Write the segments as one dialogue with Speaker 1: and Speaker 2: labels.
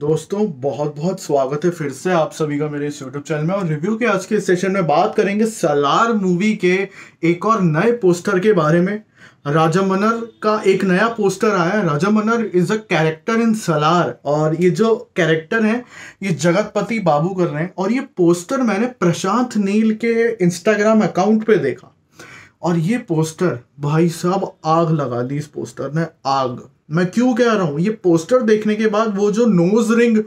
Speaker 1: दोस्तों बहुत बहुत स्वागत है फिर से आप सभी का मेरे इस यूट्यूब चैनल में और रिव्यू के आज के सेशन में बात करेंगे सलार मूवी के एक और नए पोस्टर के बारे में राजा मनर का एक नया पोस्टर आया है Raja Mannar is a character in Salaar और ये जो कैरेक्टर है ये जगतपति बाबू कर रहे हैं और ये पोस्टर मैंने प्रशांत नील के इंस्टाग्राम अकाउंट पे देखा और ये पोस्टर भाई साहब आग लगा दी इस पोस्टर ने आग मैं क्यों कह रहा हूँ ये पोस्टर देखने के बाद वो जो नोज रिंग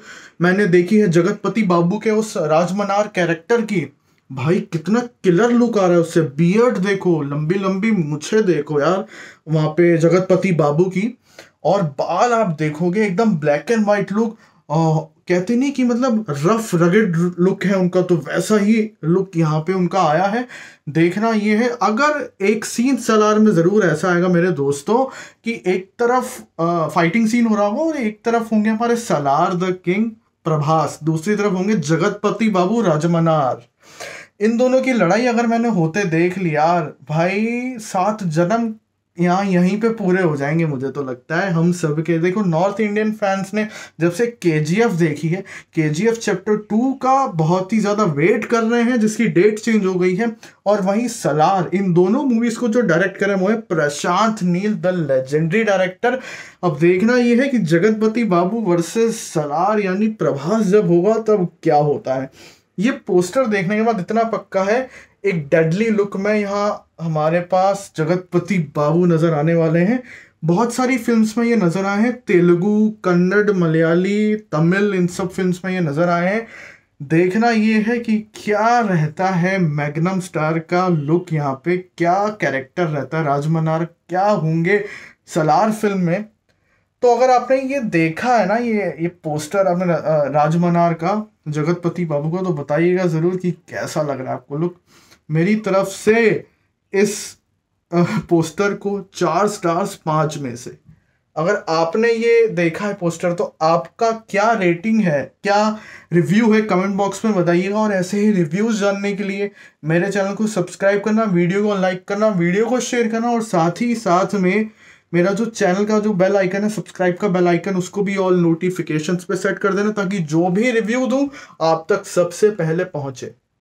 Speaker 1: मैंने देखी है जगतपति बाबू के उस राजमनार कैरेक्टर की भाई कितना किलर लुक आ रहा है उससे बियर्ड देखो लंबी लंबी मुछे देखो यार वहाँ पे जगतपति बाबू की और बाल आप देखोगे एकदम ब्लैक एंड व्हाइट लुक कहते नहीं कि मतलब रफ रगेड लुक है उनका तो वैसा ही लुक यहाँ पे उनका आया है देखना ये है अगर एक सीन सलार में ज़रूर ऐसा आएगा मेरे दोस्तों कि एक तरफ आ, फाइटिंग सीन हो रहा हो और एक तरफ होंगे हमारे सलार द किंग प्रभास दूसरी तरफ होंगे जगतपति बाबू राजमनार इन दोनों की लड़ाई अगर मैंने होते देख लिया भाई सात जन्म यहाँ यहीं पे पूरे हो जाएंगे मुझे तो लगता है हम सब के देखो नॉर्थ इंडियन फैंस ने जब से के देखी है के चैप्टर टू का बहुत ही ज़्यादा वेट कर रहे हैं जिसकी डेट चेंज हो गई है और वहीं सलार इन दोनों मूवीज़ को जो डायरेक्ट करें वो है Prashanth Neel the legendary director अब देखना ये है कि जगतपति बाबू वर्सेस सलार यानी प्रभास जब होगा तब क्या होता है ये पोस्टर देखने के बाद इतना पक्का है एक डेडली लुक में यहाँ हमारे पास जगतपति बाबू नज़र आने वाले हैं बहुत सारी फिल्म्स में ये नज़र आए हैं तेलुगु कन्नड़ मलयाली तमिल इन सब फिल्म्स में ये नज़र आए हैं देखना ये है कि क्या रहता है मैग्नम स्टार का लुक यहाँ पे क्या कैरेक्टर रहता है राजमनार क्या होंगे सलार फिल्म में तो अगर आपने ये देखा है ना ये ये पोस्टर आपने राजमनार का जगतपति बाबू का तो बताइएगा ज़रूर कि कैसा लग रहा है आपको लुक मेरी तरफ से इस पोस्टर को चार स्टार्स पाँच में से अगर आपने ये देखा है पोस्टर तो आपका क्या रेटिंग है क्या रिव्यू है कमेंट बॉक्स में बताइएगा और ऐसे ही रिव्यूज़ जानने के लिए मेरे चैनल को सब्सक्राइब करना वीडियो को लाइक करना वीडियो को शेयर करना और साथ ही साथ में मेरा जो चैनल का जो बेल आइकन है सब्सक्राइब का बेल आइकन उसको भी ऑल नोटिफिकेशंस पे सेट कर देना ताकि जो भी रिव्यू दूं आप तक सबसे पहले पहुंचे